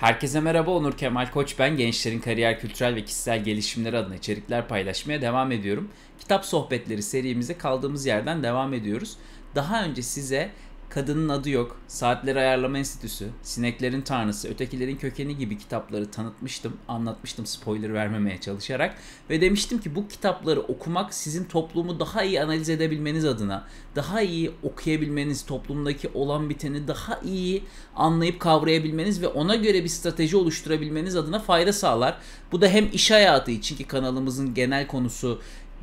Herkese merhaba Onur Kemal Koç ben. Gençlerin kariyer, kültürel ve kişisel gelişimleri adına içerikler paylaşmaya devam ediyorum. Kitap sohbetleri serimize kaldığımız yerden devam ediyoruz. Daha önce size Kadının adı yok, Saatleri Ayarlama Enstitüsü, Sineklerin Tanrısı, Ötekilerin Kökeni gibi kitapları tanıtmıştım, anlatmıştım spoiler vermemeye çalışarak. Ve demiştim ki bu kitapları okumak sizin toplumu daha iyi analiz edebilmeniz adına, daha iyi okuyabilmeniz, toplumdaki olan biteni daha iyi anlayıp kavrayabilmeniz ve ona göre bir strateji oluşturabilmeniz adına fayda sağlar. Bu da hem iş hayatı için ki kanalımızın genel konusu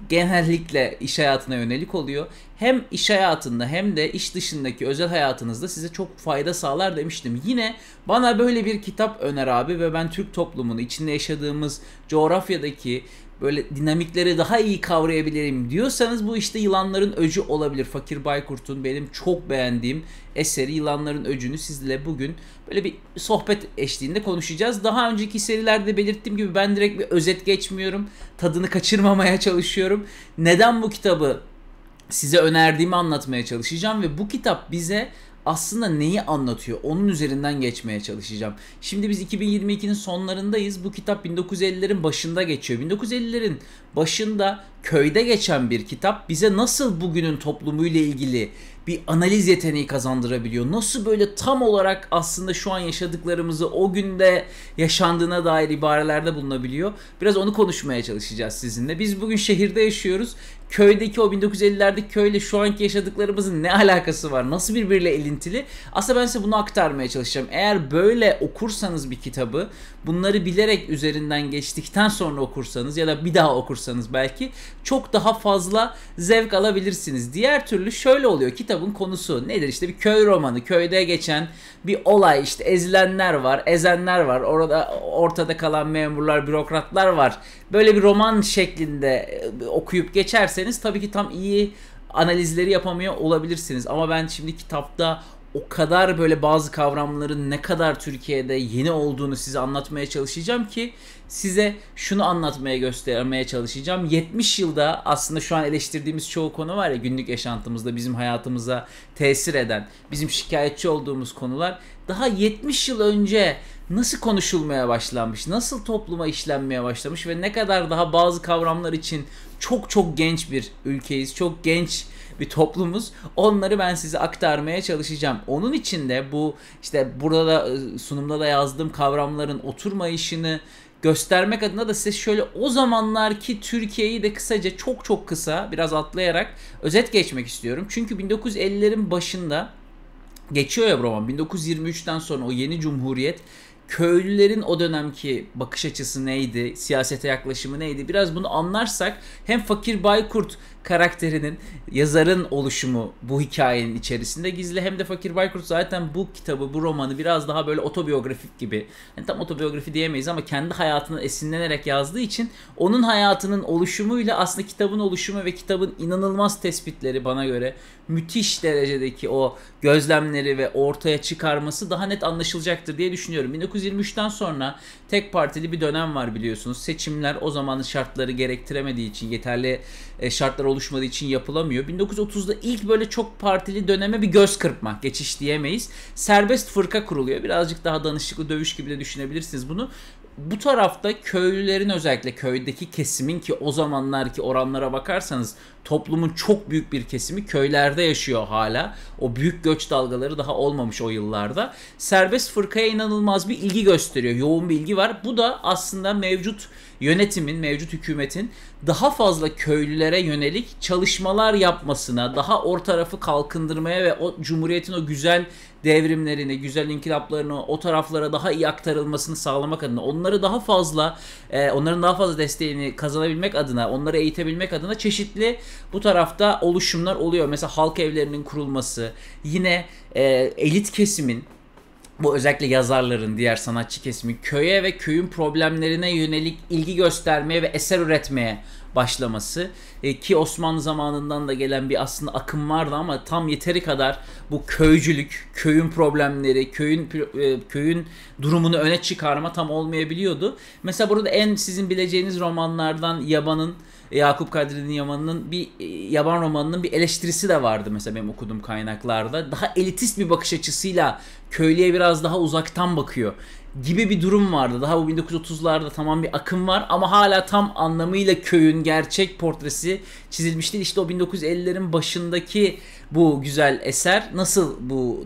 genellikle iş hayatına yönelik oluyor. Hem iş hayatında hem de iş dışındaki özel hayatınızda size çok fayda sağlar demiştim. Yine bana böyle bir kitap öner abi ve ben Türk toplumunu içinde yaşadığımız coğrafyadaki böyle dinamikleri daha iyi kavrayabilirim diyorsanız bu işte Yılanların Öcü olabilir. Fakir Baykurt'un benim çok beğendiğim eseri Yılanların Öcü'nü sizle bugün böyle bir sohbet eşliğinde konuşacağız. Daha önceki serilerde belirttiğim gibi ben direkt bir özet geçmiyorum. Tadını kaçırmamaya çalışıyorum. Neden bu kitabı size önerdiğimi anlatmaya çalışacağım ve bu kitap bize aslında neyi anlatıyor onun üzerinden geçmeye çalışacağım. Şimdi biz 2022'nin sonlarındayız. Bu kitap 1950'lerin başında geçiyor. 1950'lerin başında köyde geçen bir kitap bize nasıl bugünün toplumuyla ilgili bir analiz yeteneği kazandırabiliyor? Nasıl böyle tam olarak aslında şu an yaşadıklarımızı o günde yaşandığına dair ibarelerde bulunabiliyor? Biraz onu konuşmaya çalışacağız sizinle. Biz bugün şehirde yaşıyoruz köydeki o 1950'lerdeki köyle şu anki yaşadıklarımızın ne alakası var? Nasıl birbiriyle elintili? Aslında ben size bunu aktarmaya çalışacağım. Eğer böyle okursanız bir kitabı bunları bilerek üzerinden geçtikten sonra okursanız ya da bir daha okursanız belki çok daha fazla zevk alabilirsiniz. Diğer türlü şöyle oluyor. Kitabın konusu nedir? İşte bir köy romanı, köyde geçen bir olay işte ezilenler var, ezenler var. Orada ortada kalan memurlar, bürokratlar var böyle bir roman şeklinde e, okuyup geçerseniz tabii ki tam iyi analizleri yapamıyor olabilirsiniz. Ama ben şimdi kitapta o kadar böyle bazı kavramların ne kadar Türkiye'de yeni olduğunu size anlatmaya çalışacağım ki size şunu anlatmaya göstermeye çalışacağım. 70 yılda aslında şu an eleştirdiğimiz çoğu konu var ya günlük yaşantımızda bizim hayatımıza tesir eden, bizim şikayetçi olduğumuz konular daha 70 yıl önce nasıl konuşulmaya başlanmış, nasıl topluma işlenmeye başlamış ve ne kadar daha bazı kavramlar için çok çok genç bir ülkeyiz, çok genç bir toplumuz. Onları ben size aktarmaya çalışacağım. Onun için de bu işte burada da e, sunumda da yazdığım kavramların oturmayışını göstermek adına da size şöyle o zamanlar ki Türkiye'yi de kısaca çok çok kısa biraz atlayarak özet geçmek istiyorum. Çünkü 1950'lerin başında geçiyor ya roman 1923'ten sonra o yeni cumhuriyet köylülerin o dönemki bakış açısı neydi, siyasete yaklaşımı neydi biraz bunu anlarsak hem Fakir Baykurt karakterinin, yazarın oluşumu bu hikayenin içerisinde gizli. Hem de Fakir Baykurt zaten bu kitabı, bu romanı biraz daha böyle otobiyografik gibi. Yani tam otobiyografi diyemeyiz ama kendi hayatını esinlenerek yazdığı için onun hayatının oluşumuyla aslında kitabın oluşumu ve kitabın inanılmaz tespitleri bana göre müthiş derecedeki o gözlemleri ve ortaya çıkarması daha net anlaşılacaktır diye düşünüyorum. 1923'ten sonra tek partili bir dönem var biliyorsunuz. Seçimler o zamanın şartları gerektiremediği için yeterli e, şartlar oluşmadığı için yapılamıyor. 1930'da ilk böyle çok partili döneme bir göz kırpma, geçiş diyemeyiz. Serbest fırka kuruluyor. Birazcık daha danışıklı dövüş gibi de düşünebilirsiniz bunu bu tarafta köylülerin özellikle köydeki kesimin ki o zamanlar ki oranlara bakarsanız toplumun çok büyük bir kesimi köylerde yaşıyor hala. O büyük göç dalgaları daha olmamış o yıllarda. Serbest fırkaya inanılmaz bir ilgi gösteriyor. Yoğun bir ilgi var. Bu da aslında mevcut yönetimin, mevcut hükümetin daha fazla köylülere yönelik çalışmalar yapmasına, daha or tarafı kalkındırmaya ve o cumhuriyetin o güzel devrimlerini, güzel inkılaplarını o taraflara daha iyi aktarılmasını sağlamak adına, onları daha fazla, e, onların daha fazla desteğini kazanabilmek adına, onları eğitebilmek adına çeşitli bu tarafta oluşumlar oluyor. Mesela halk evlerinin kurulması, yine e, elit kesimin bu özellikle yazarların diğer sanatçı kesimi köye ve köyün problemlerine yönelik ilgi göstermeye ve eser üretmeye başlaması e, ki Osmanlı zamanından da gelen bir aslında akım vardı ama tam yeteri kadar bu köycülük, köyün problemleri, köyün e, köyün durumunu öne çıkarma tam olmayabiliyordu. Mesela burada en sizin bileceğiniz romanlardan Yaban'ın Yakup Kadri'nin Yaman'ın bir e, yaban romanının bir eleştirisi de vardı mesela benim okuduğum kaynaklarda. Daha elitist bir bakış açısıyla köylüye biraz daha uzaktan bakıyor gibi bir durum vardı. Daha bu 1930'larda tamam bir akım var ama hala tam anlamıyla köyün gerçek portresi çizilmiş değil. İşte o 1950'lerin başındaki bu güzel eser nasıl bu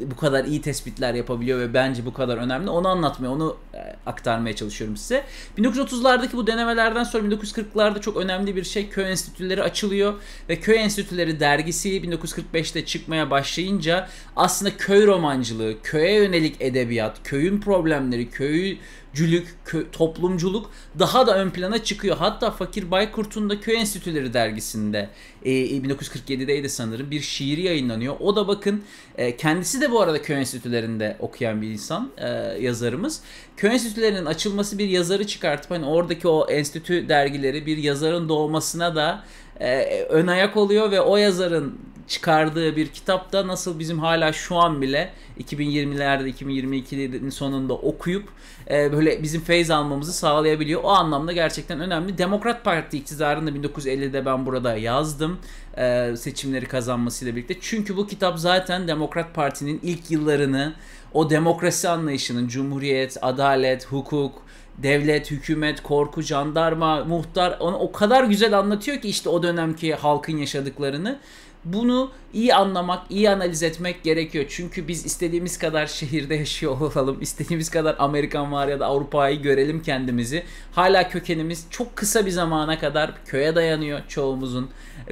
bu kadar iyi tespitler yapabiliyor ve bence bu kadar önemli onu anlatmaya, onu e, aktarmaya çalışıyorum size. 1930'lardaki bu denemelerden sonra 1940'larda çok önemli bir şey köy enstitüleri açılıyor ve köy enstitüleri dergisi 1945'te çıkmaya başlayınca aslında köy romancılığı, köye yönelik edebiyat, köyün problemi problemleri, köycülük, kö, toplumculuk daha da ön plana çıkıyor. Hatta Fakir Baykurt'un da Köy Enstitüleri dergisinde e, 1947'deydi e, sanırım bir şiiri yayınlanıyor. O da bakın e, kendisi de bu arada Köy Enstitülerinde okuyan bir insan, e, yazarımız. Köy Enstitülerinin açılması bir yazarı çıkartıp hani oradaki o enstitü dergileri bir yazarın doğmasına da e, ön ayak oluyor ve o yazarın çıkardığı bir kitapta nasıl bizim hala şu an bile 2020'lerde 2022'lerin sonunda okuyup e, böyle bizim feyz almamızı sağlayabiliyor. O anlamda gerçekten önemli. Demokrat Parti iktidarını 1950'de ben burada yazdım e, seçimleri kazanmasıyla birlikte. Çünkü bu kitap zaten Demokrat Parti'nin ilk yıllarını o demokrasi anlayışının cumhuriyet, adalet, hukuk, devlet, hükümet, korku, jandarma, muhtar onu o kadar güzel anlatıyor ki işte o dönemki halkın yaşadıklarını. Bunu iyi anlamak, iyi analiz etmek gerekiyor. Çünkü biz istediğimiz kadar şehirde yaşıyor olalım, istediğimiz kadar Amerikan var ya da Avrupa'yı görelim kendimizi. Hala kökenimiz çok kısa bir zamana kadar köye dayanıyor çoğumuzun,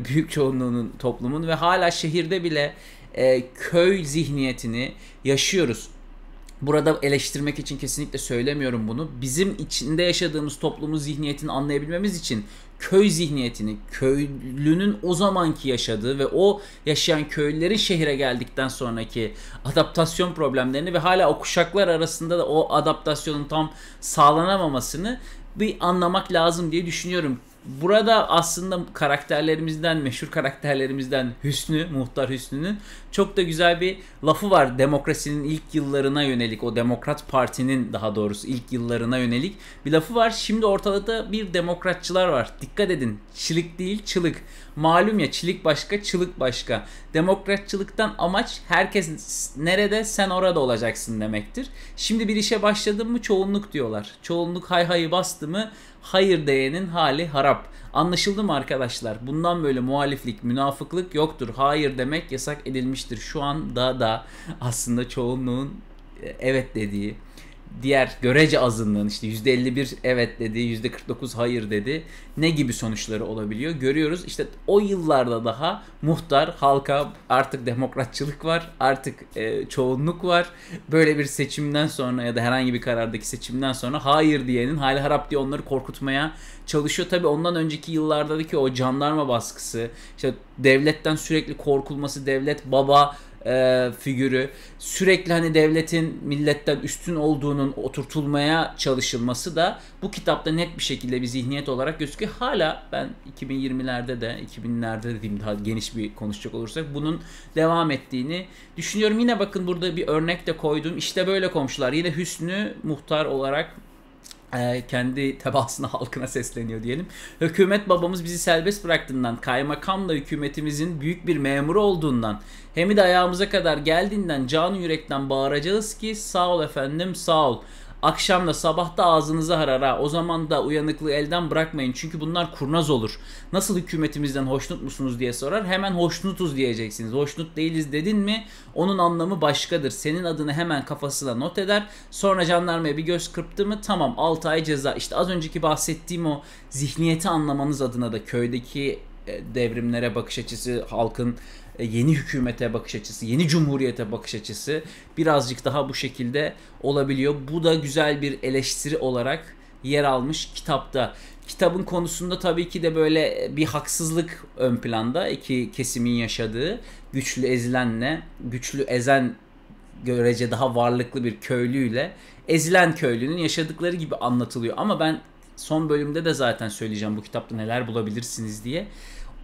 büyük çoğunluğunun toplumun ve hala şehirde bile e, köy zihniyetini yaşıyoruz. Burada eleştirmek için kesinlikle söylemiyorum bunu. Bizim içinde yaşadığımız toplumun zihniyetini anlayabilmemiz için köy zihniyetini, köylünün o zamanki yaşadığı ve o yaşayan köylülerin şehire geldikten sonraki adaptasyon problemlerini ve hala o kuşaklar arasında da o adaptasyonun tam sağlanamamasını bir anlamak lazım diye düşünüyorum. Burada aslında karakterlerimizden, meşhur karakterlerimizden Hüsnü, Muhtar Hüsnü'nün çok da güzel bir lafı var demokrasinin ilk yıllarına yönelik o Demokrat Parti'nin daha doğrusu ilk yıllarına yönelik bir lafı var. Şimdi ortalıkta bir demokratçılar var. Dikkat edin. Çilik değil çılık. Malum ya çilik başka çılık başka. Demokratçılıktan amaç herkes nerede sen orada olacaksın demektir. Şimdi bir işe başladın mı çoğunluk diyorlar. Çoğunluk hay hayı bastı mı hayır diyenin hali harap. Anlaşıldı mı arkadaşlar? Bundan böyle muhaliflik, münafıklık yoktur. Hayır demek yasak edilmiş değiştir. Şu anda da aslında çoğunluğun e, evet dediği diğer görece azınlığın işte %51 evet dedi, %49 hayır dedi ne gibi sonuçları olabiliyor görüyoruz. işte o yıllarda daha muhtar halka artık demokratçılık var, artık e, çoğunluk var. Böyle bir seçimden sonra ya da herhangi bir karardaki seçimden sonra hayır diyenin hali harap diye onları korkutmaya çalışıyor. Tabi ondan önceki yıllardaki o jandarma baskısı, işte devletten sürekli korkulması, devlet baba e, figürü sürekli hani devletin milletten üstün olduğunun oturtulmaya çalışılması da bu kitapta net bir şekilde bir zihniyet olarak gözüküyor. Hala ben 2020'lerde de 2000'lerde dediğim daha geniş bir konuşacak olursak bunun devam ettiğini düşünüyorum. Yine bakın burada bir örnek de koydum. İşte böyle komşular. Yine Hüsnü muhtar olarak e, kendi tebaasına halkına sesleniyor diyelim. Hükümet babamız bizi serbest bıraktığından, kaymakamla hükümetimizin büyük bir memuru olduğundan, hemi de ayağımıza kadar geldiğinden canı yürekten bağıracağız ki sağ ol efendim sağ ol. Akşam da sabah da ağzınıza harara. O zaman da uyanıklığı elden bırakmayın. Çünkü bunlar kurnaz olur. Nasıl hükümetimizden hoşnut musunuz diye sorar. Hemen hoşnutuz diyeceksiniz. Hoşnut değiliz dedin mi onun anlamı başkadır. Senin adını hemen kafasına not eder. Sonra jandarmaya bir göz kırptı mı tamam 6 ay ceza. İşte az önceki bahsettiğim o zihniyeti anlamanız adına da köydeki e, devrimlere bakış açısı, halkın e, yeni hükümete bakış açısı, yeni cumhuriyete bakış açısı birazcık daha bu şekilde olabiliyor. Bu da güzel bir eleştiri olarak yer almış kitapta. Kitabın konusunda tabii ki de böyle e, bir haksızlık ön planda iki kesimin yaşadığı güçlü ezilenle güçlü ezen görece daha varlıklı bir köylüyle ezilen köylünün yaşadıkları gibi anlatılıyor. Ama ben son bölümde de zaten söyleyeceğim bu kitapta neler bulabilirsiniz diye.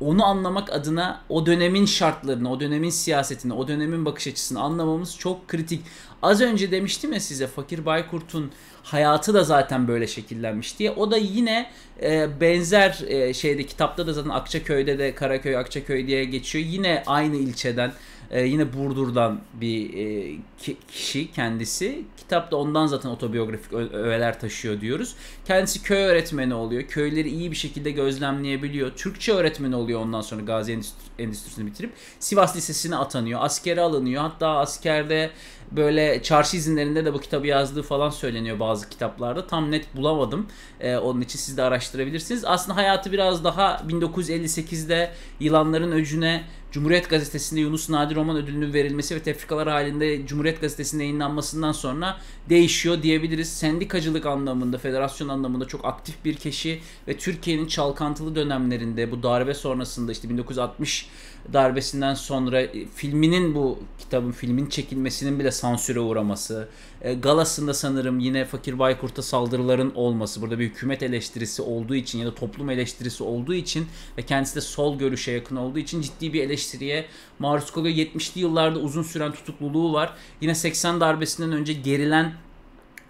Onu anlamak adına o dönemin şartlarını, o dönemin siyasetini, o dönemin bakış açısını anlamamız çok kritik. Az önce demiştim ya size Fakir Baykurt'un hayatı da zaten böyle şekillenmiş diye. O da yine e, benzer e, şeyde kitapta da zaten Akçaköy'de de Karaköy, Akçaköy diye geçiyor. Yine aynı ilçeden ee, yine Burdur'dan bir e, ki, kişi kendisi. Kitapta ondan zaten otobiyografik öğeler taşıyor diyoruz. Kendisi köy öğretmeni oluyor. Köyleri iyi bir şekilde gözlemleyebiliyor. Türkçe öğretmeni oluyor ondan sonra Gazi Endüstrisi'ni bitirip. Sivas Lisesi'ne atanıyor. Askere alınıyor. Hatta askerde böyle çarşı izinlerinde de bu kitabı yazdığı falan söyleniyor bazı kitaplarda. Tam net bulamadım. E, onun için siz de araştırabilirsiniz. Aslında hayatı biraz daha 1958'de Yılanların Öcüne Cumhuriyet Gazetesi'nde Yunus Nadi Roman ödülünün verilmesi ve tefrikalar halinde Cumhuriyet Gazetesi'nde yayınlanmasından sonra değişiyor diyebiliriz. Sendikacılık anlamında, federasyon anlamında çok aktif bir keşi ve Türkiye'nin çalkantılı dönemlerinde bu darbe sonrasında işte 1960 darbesinden sonra e, filminin bu kitabın filmin çekilmesinin bile sansüre uğraması. E, galasında sanırım yine Fakir Baykurt'a saldırıların olması. Burada bir hükümet eleştirisi olduğu için ya da toplum eleştirisi olduğu için ve kendisi de sol görüşe yakın olduğu için ciddi bir eleştiriye maruz kalıyor. 70'li yıllarda uzun süren tutukluluğu var. Yine 80 darbesinden önce gerilen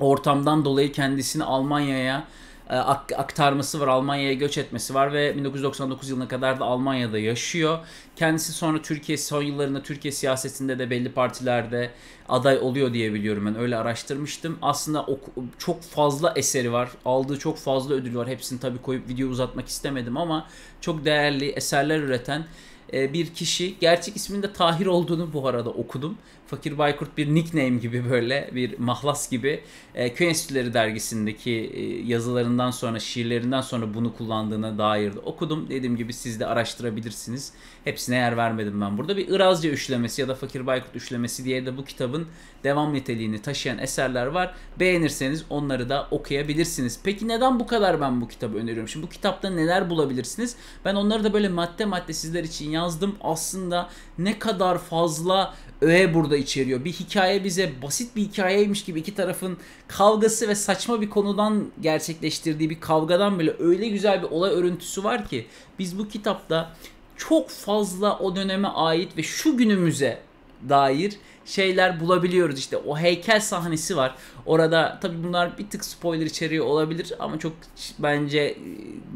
ortamdan dolayı kendisini Almanya'ya e, aktarması var. Almanya'ya göç etmesi var ve 1999 yılına kadar da Almanya'da yaşıyor. Kendisi sonra Türkiye son yıllarında Türkiye siyasetinde de belli partilerde aday oluyor diye biliyorum ben. Öyle araştırmıştım. Aslında çok fazla eseri var. Aldığı çok fazla ödül var. Hepsini tabii koyup video uzatmak istemedim ama çok değerli eserler üreten e, bir kişi. Gerçek isminin de Tahir olduğunu bu arada okudum. Fakir Baykurt bir nickname gibi böyle bir mahlas gibi e, Köy Enstitüleri dergisindeki e, yazılarından sonra şiirlerinden sonra bunu kullandığına dair de okudum. Dediğim gibi siz de araştırabilirsiniz. Hepsine yer vermedim ben burada. Bir Irazca üçlemesi ya da Fakir Baykurt üçlemesi diye de bu kitabın devam niteliğini taşıyan eserler var. Beğenirseniz onları da okuyabilirsiniz. Peki neden bu kadar ben bu kitabı öneriyorum? Şimdi bu kitapta neler bulabilirsiniz? Ben onları da böyle madde madde sizler için yazdım. Aslında ne kadar fazla öğe burada içeriyor. Bir hikaye bize basit bir hikayeymiş gibi iki tarafın kavgası ve saçma bir konudan gerçekleştirdiği bir kavgadan bile öyle güzel bir olay örüntüsü var ki biz bu kitapta çok fazla o döneme ait ve şu günümüze dair şeyler bulabiliyoruz. işte o heykel sahnesi var. Orada tabii bunlar bir tık spoiler içeriği olabilir ama çok bence e,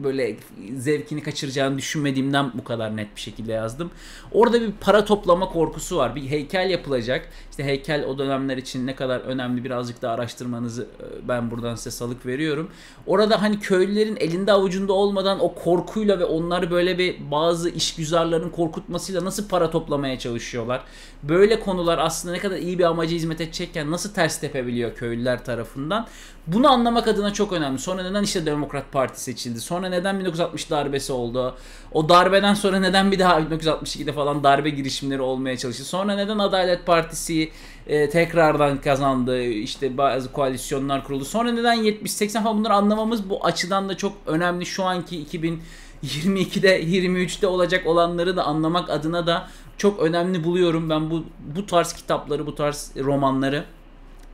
böyle zevkini kaçıracağını düşünmediğimden bu kadar net bir şekilde yazdım. Orada bir para toplama korkusu var. Bir heykel yapılacak. işte heykel o dönemler için ne kadar önemli birazcık da araştırmanızı e, ben buradan size salık veriyorum. Orada hani köylülerin elinde avucunda olmadan o korkuyla ve onları böyle bir bazı işgüzarların korkutmasıyla nasıl para toplamaya çalışıyorlar. Böyle konular aslında aslında ne kadar iyi bir amaca hizmet edecekken nasıl ters tepebiliyor köylüler tarafından. Bunu anlamak adına çok önemli. Sonra neden işte Demokrat Parti seçildi? Sonra neden 1960 darbesi oldu? O darbeden sonra neden bir daha 1962'de falan darbe girişimleri olmaya çalıştı? Sonra neden Adalet Partisi e, tekrardan kazandı? İşte bazı koalisyonlar kuruldu. Sonra neden 70-80 falan bunları anlamamız bu açıdan da çok önemli. Şu anki 2000 22'de 23'te olacak olanları da anlamak adına da çok önemli buluyorum ben bu bu tarz kitapları, bu tarz romanları.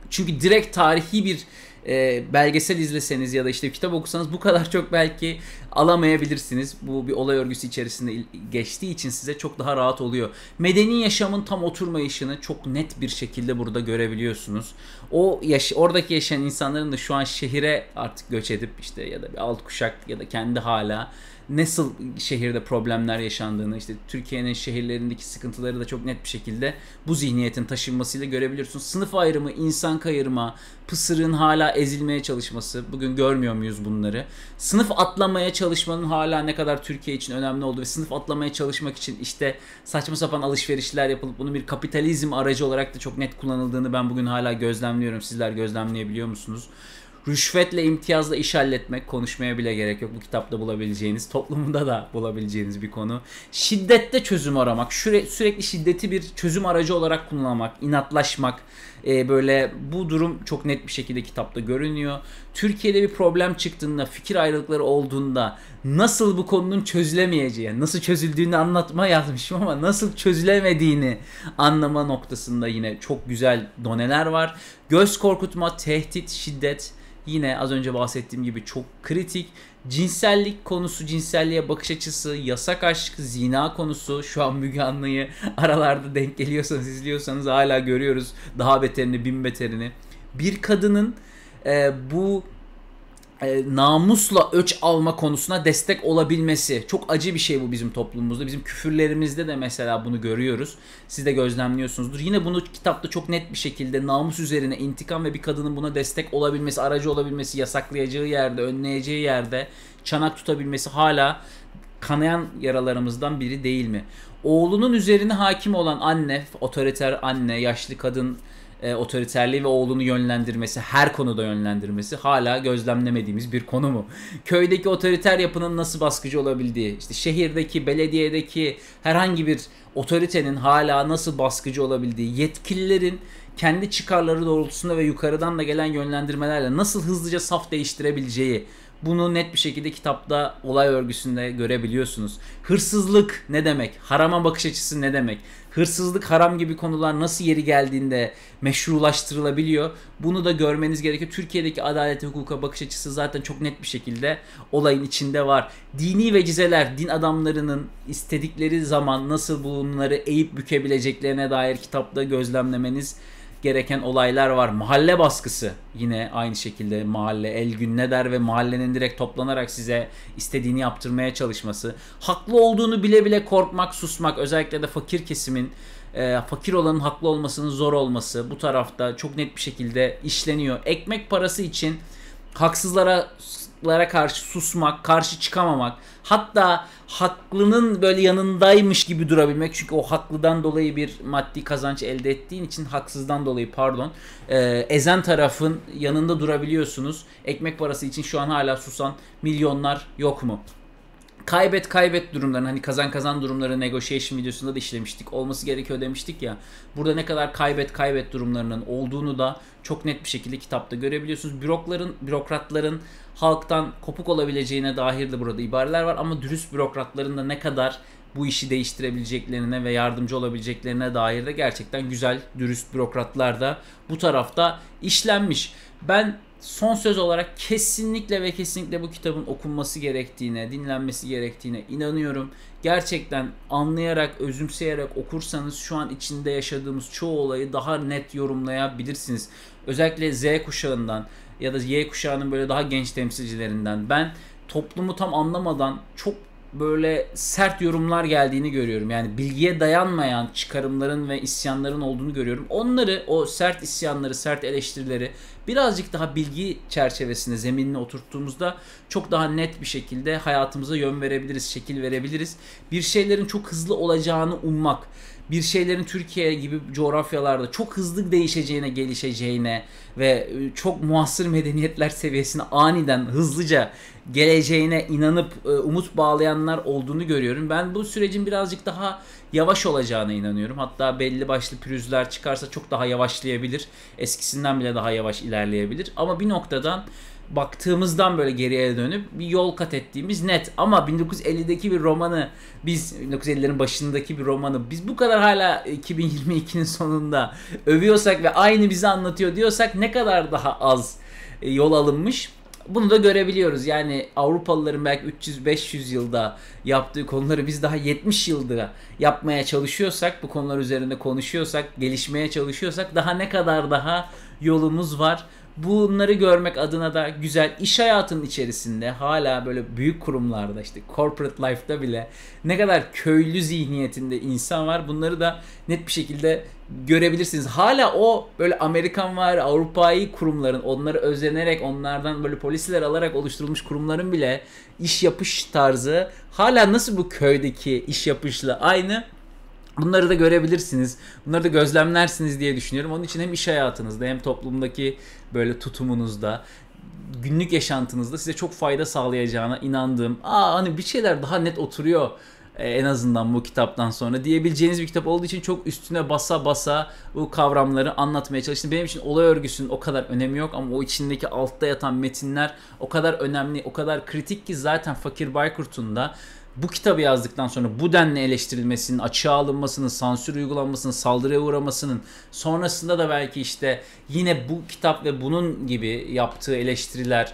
Çünkü direkt tarihi bir e, belgesel izleseniz ya da işte kitap okusanız bu kadar çok belki alamayabilirsiniz. Bu bir olay örgüsü içerisinde geçtiği için size çok daha rahat oluyor. Medeni yaşamın tam oturmayışını çok net bir şekilde burada görebiliyorsunuz. O yaş oradaki yaşayan insanların da şu an şehire artık göç edip işte ya da bir alt kuşak ya da kendi hala nasıl şehirde problemler yaşandığını işte Türkiye'nin şehirlerindeki sıkıntıları da çok net bir şekilde bu zihniyetin taşınmasıyla görebiliyorsun. Sınıf ayrımı, insan kayırma, pısırın hala ezilmeye çalışması. Bugün görmüyor muyuz bunları? Sınıf atlamaya çalışmanın hala ne kadar Türkiye için önemli olduğu ve sınıf atlamaya çalışmak için işte saçma sapan alışverişler yapılıp bunu bir kapitalizm aracı olarak da çok net kullanıldığını ben bugün hala gözlemliyorum. Sizler gözlemleyebiliyor musunuz? rüşvetle imtiyazla iş halletmek konuşmaya bile gerek yok. Bu kitapta bulabileceğiniz, toplumunda da bulabileceğiniz bir konu. Şiddette çözüm aramak, süre, sürekli şiddeti bir çözüm aracı olarak kullanmak, inatlaşmak, e, böyle bu durum çok net bir şekilde kitapta görünüyor. Türkiye'de bir problem çıktığında, fikir ayrılıkları olduğunda nasıl bu konunun çözülemeyeceği, nasıl çözüldüğünü anlatma yazmışım ama nasıl çözülemediğini anlama noktasında yine çok güzel doneler var. Göz korkutma, tehdit, şiddet yine az önce bahsettiğim gibi çok kritik Cinsellik konusu, cinselliğe bakış açısı, yasak aşk, zina konusu. Şu an Müge Anlı'yı aralarda denk geliyorsanız, izliyorsanız hala görüyoruz. Daha beterini, bin beterini. Bir kadının e, bu e, namusla öç alma konusuna destek olabilmesi. Çok acı bir şey bu bizim toplumumuzda. Bizim küfürlerimizde de mesela bunu görüyoruz. Siz de gözlemliyorsunuzdur. Yine bunu kitapta çok net bir şekilde namus üzerine intikam ve bir kadının buna destek olabilmesi, aracı olabilmesi, yasaklayacağı yerde, önleyeceği yerde çanak tutabilmesi hala kanayan yaralarımızdan biri değil mi? Oğlunun üzerine hakim olan anne, otoriter anne, yaşlı kadın e, otoriterliği ve oğlunu yönlendirmesi, her konuda yönlendirmesi hala gözlemlemediğimiz bir konu mu? Köydeki otoriter yapının nasıl baskıcı olabildiği, işte şehirdeki, belediyedeki herhangi bir otoritenin hala nasıl baskıcı olabildiği, yetkililerin kendi çıkarları doğrultusunda ve yukarıdan da gelen yönlendirmelerle nasıl hızlıca saf değiştirebileceği bunu net bir şekilde kitapta olay örgüsünde görebiliyorsunuz. Hırsızlık ne demek? Harama bakış açısı ne demek? Hırsızlık, haram gibi konular nasıl yeri geldiğinde meşrulaştırılabiliyor? Bunu da görmeniz gerekiyor. Türkiye'deki adalet hukuka bakış açısı zaten çok net bir şekilde olayın içinde var. Dini vecizeler, din adamlarının istedikleri zaman nasıl bunları eğip bükebileceklerine dair kitapta gözlemlemeniz gereken olaylar var. Mahalle baskısı yine aynı şekilde mahalle el gününe der ve mahallenin direkt toplanarak size istediğini yaptırmaya çalışması. Haklı olduğunu bile bile korkmak, susmak özellikle de fakir kesimin e, fakir olanın haklı olmasının zor olması bu tarafta çok net bir şekilde işleniyor. Ekmek parası için haksızlara haksızlıklara karşı susmak, karşı çıkamamak, hatta haklının böyle yanındaymış gibi durabilmek. Çünkü o haklıdan dolayı bir maddi kazanç elde ettiğin için haksızdan dolayı pardon. E, ezen tarafın yanında durabiliyorsunuz. Ekmek parası için şu an hala susan milyonlar yok mu? kaybet kaybet durumların hani kazan kazan durumları negotiation videosunda da işlemiştik. Olması gerekiyor demiştik ya. Burada ne kadar kaybet kaybet durumlarının olduğunu da çok net bir şekilde kitapta görebiliyorsunuz. Bürokların, bürokratların halktan kopuk olabileceğine dair de burada ibareler var ama dürüst bürokratların da ne kadar bu işi değiştirebileceklerine ve yardımcı olabileceklerine dair de gerçekten güzel, dürüst bürokratlar da bu tarafta işlenmiş. Ben son söz olarak kesinlikle ve kesinlikle bu kitabın okunması gerektiğine, dinlenmesi gerektiğine inanıyorum. Gerçekten anlayarak, özümseyerek okursanız şu an içinde yaşadığımız çoğu olayı daha net yorumlayabilirsiniz. Özellikle Z kuşağından ya da Y kuşağının böyle daha genç temsilcilerinden ben toplumu tam anlamadan çok böyle sert yorumlar geldiğini görüyorum. Yani bilgiye dayanmayan çıkarımların ve isyanların olduğunu görüyorum. Onları o sert isyanları, sert eleştirileri birazcık daha bilgi çerçevesine, zeminine oturttuğumuzda çok daha net bir şekilde hayatımıza yön verebiliriz, şekil verebiliriz. Bir şeylerin çok hızlı olacağını ummak bir şeylerin Türkiye gibi coğrafyalarda çok hızlı değişeceğine, gelişeceğine ve e, çok muasır medeniyetler seviyesine aniden hızlıca geleceğine inanıp e, umut bağlayanlar olduğunu görüyorum. Ben bu sürecin birazcık daha yavaş olacağına inanıyorum. Hatta belli başlı pürüzler çıkarsa çok daha yavaşlayabilir. Eskisinden bile daha yavaş ilerleyebilir. Ama bir noktadan baktığımızdan böyle geriye dönüp bir yol kat ettiğimiz net. Ama 1950'deki bir romanı biz 1950'lerin başındaki bir romanı biz bu kadar hala 2022'nin sonunda övüyorsak ve aynı bizi anlatıyor diyorsak ne kadar daha az e, yol alınmış bunu da görebiliyoruz. Yani Avrupalıların belki 300-500 yılda yaptığı konuları biz daha 70 yılda yapmaya çalışıyorsak, bu konular üzerinde konuşuyorsak, gelişmeye çalışıyorsak daha ne kadar daha yolumuz var bunları görmek adına da güzel iş hayatının içerisinde hala böyle büyük kurumlarda işte corporate life'da bile ne kadar köylü zihniyetinde insan var bunları da net bir şekilde görebilirsiniz. Hala o böyle Amerikan var, Avrupa'yı kurumların onları özlenerek onlardan böyle polisler alarak oluşturulmuş kurumların bile iş yapış tarzı hala nasıl bu köydeki iş yapışla aynı Bunları da görebilirsiniz. Bunları da gözlemlersiniz diye düşünüyorum. Onun için hem iş hayatınızda hem toplumdaki böyle tutumunuzda günlük yaşantınızda size çok fayda sağlayacağına inandığım, aa hani bir şeyler daha net oturuyor e, en azından bu kitaptan sonra diyebileceğiniz bir kitap olduğu için çok üstüne basa basa bu kavramları anlatmaya çalıştım. Benim için olay örgüsünün o kadar önemi yok ama o içindeki altta yatan metinler o kadar önemli, o kadar kritik ki zaten Fakir Baykurt'un da bu kitabı yazdıktan sonra bu denli eleştirilmesinin, açığa alınmasının, sansür uygulanmasının, saldırıya uğramasının sonrasında da belki işte yine bu kitap ve bunun gibi yaptığı eleştiriler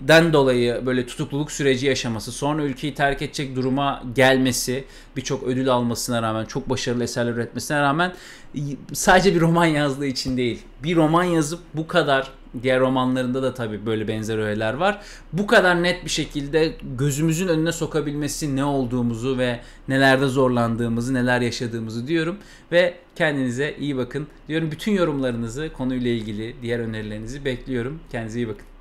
den dolayı böyle tutukluluk süreci yaşaması, sonra ülkeyi terk edecek duruma gelmesi, birçok ödül almasına rağmen, çok başarılı eserler üretmesine rağmen sadece bir roman yazdığı için değil. Bir roman yazıp bu kadar diğer romanlarında da tabii böyle benzer öğeler var. Bu kadar net bir şekilde gözümüzün önüne sokabilmesi ne olduğumuzu ve nelerde zorlandığımızı, neler yaşadığımızı diyorum ve kendinize iyi bakın diyorum. Bütün yorumlarınızı konuyla ilgili, diğer önerilerinizi bekliyorum. Kendinize iyi bakın.